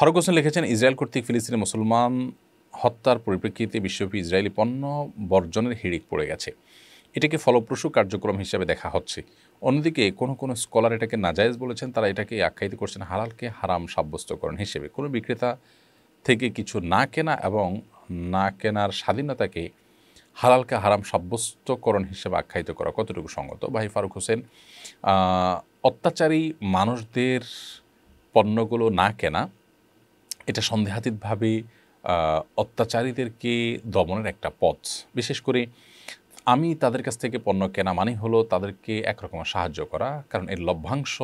ফারুক হোসেন লিখেছেন ইসরায়েল কর্তৃক ফিলিস্তিনি মুসলমান হত্যার পরিপ্রেক্ষিতে বিশ্বব্যাপী ইসরায়েলি পণ্য বর্জনের হিড়িক পড়ে গেছে এটাকে ফলপ্রসূ কার্যক্রম হিসাবে দেখা হচ্ছে অন্যদিকে কোনো কোনো স্কলার এটাকে নাজায়জ বলেছেন তারা এটাকে আখ্যায়িত করছেন হালালকে হারাম সাব্যস্তকরণ হিসেবে কোনো বিক্রেতা থেকে কিছু না কেনা এবং না কেনার স্বাধীনতাকে হালালকে হারাম সাব্যস্তকরণ হিসেবে আখ্যায়িত করা কতটুকু সঙ্গত ভাই ফারুক হোসেন অত্যাচারী মানুষদের পণ্যগুলো না কেনা এটা সন্দেহাতীতভাবে অত্যাচারীদেরকে দমনের একটা পথ বিশেষ করে আমি তাদের কাছ থেকে পণ্য কেনা মানে হলো তাদেরকে একরকম সাহায্য করা কারণ এর লভ্যাংশ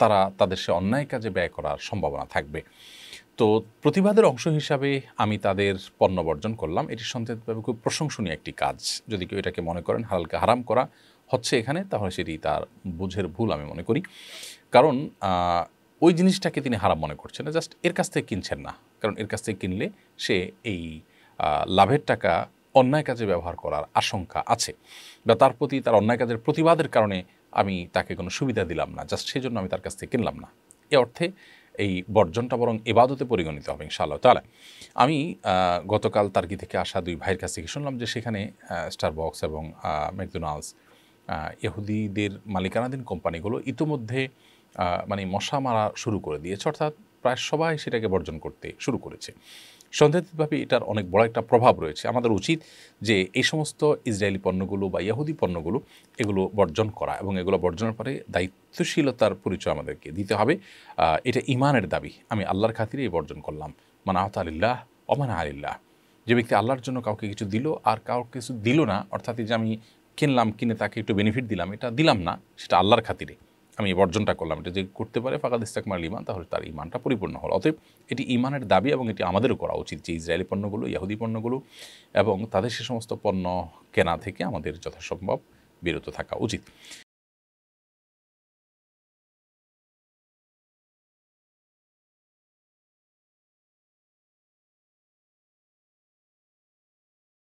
তারা তাদের সে অন্যায় কাজে ব্যয় করার সম্ভাবনা থাকবে তো প্রতিবাদের অংশ হিসাবে আমি তাদের পণ্য বর্জন করলাম এটি সন্দেহভাবে খুব প্রশংসনীয় একটি কাজ যদি কেউ এটাকে মনে করেন হালকা হারাম করা হচ্ছে এখানে তাহলে সেটি তার বুঝের ভুল আমি মনে করি কারণ ওই জিনিসটাকে তিনি হারাম মনে করছেন না জাস্ট এর কাছ থেকে কিনছেন না কারণ এর কাছ থেকে কিনলে সে এই লাভের টাকা অন্যায় কাজে ব্যবহার করার আশঙ্কা আছে বা তার প্রতি তার অন্যায় কাজের প্রতিবাদের কারণে আমি তাকে কোনো সুবিধা দিলাম না জাস্ট সেই জন্য আমি তার কাছ থেকে কিনলাম না এ অর্থে এই বর্জনটা বরং এবাদতে পরিগণিত হবে ইনশাআল্লাহ তাহলে আমি গতকাল তার্কি থেকে আসা দুই ভাইয়ের কাছ থেকে শুনলাম যে সেখানে স্টারবক্স এবং ম্যাকডোনাল্ডস ইহুদিদের মালিকানাধীন কোম্পানিগুলো ইতোমধ্যে মানে মশা মারা শুরু করে দিয়েছে অর্থাৎ প্রায় সবাই সেটাকে বর্জন করতে শুরু করেছে সন্দেহভাবে এটার অনেক বড় একটা প্রভাব রয়েছে আমাদের উচিত যে এই সমস্ত ইসরায়েলি পণ্যগুলো বা ইয়াহুদি পণ্যগুলো এগুলো বর্জন করা এবং এগুলো বর্জনের পরে দায়িত্বশীলতার পরিচয় আমাদেরকে দিতে হবে এটা ইমানের দাবি আমি আল্লাহর খাতিরে এই বর্জন করলাম মানে আহত আলিল্লাহ অমানা আলিল্লাহ যে ব্যক্তি আল্লাহর জন্য কাউকে কিছু দিল আর কাউকে কিছু দিল না অর্থাৎ যে আমি কিনলাম কিনে তাকে একটু বেনিফিট দিলাম এটা দিলাম না সেটা আল্লাহর খাতিরে আমি বর্জনটা করলাম এটা যে করতে পারে ফাঁকা ইস্তাকমার ইমান তাহলে তার ইমানটা পরিপূর্ণ হল অতএব এটি ইমানের দাবি এবং এটি আমাদেরও করা উচিত যে ইসরায়েলি পণ্যগুলো ইয়াহুদি পণ্যগুলো এবং তাদের সে সমস্ত পণ্য কেনা থেকে আমাদের যথাসম্ভব বিরত থাকা উচিত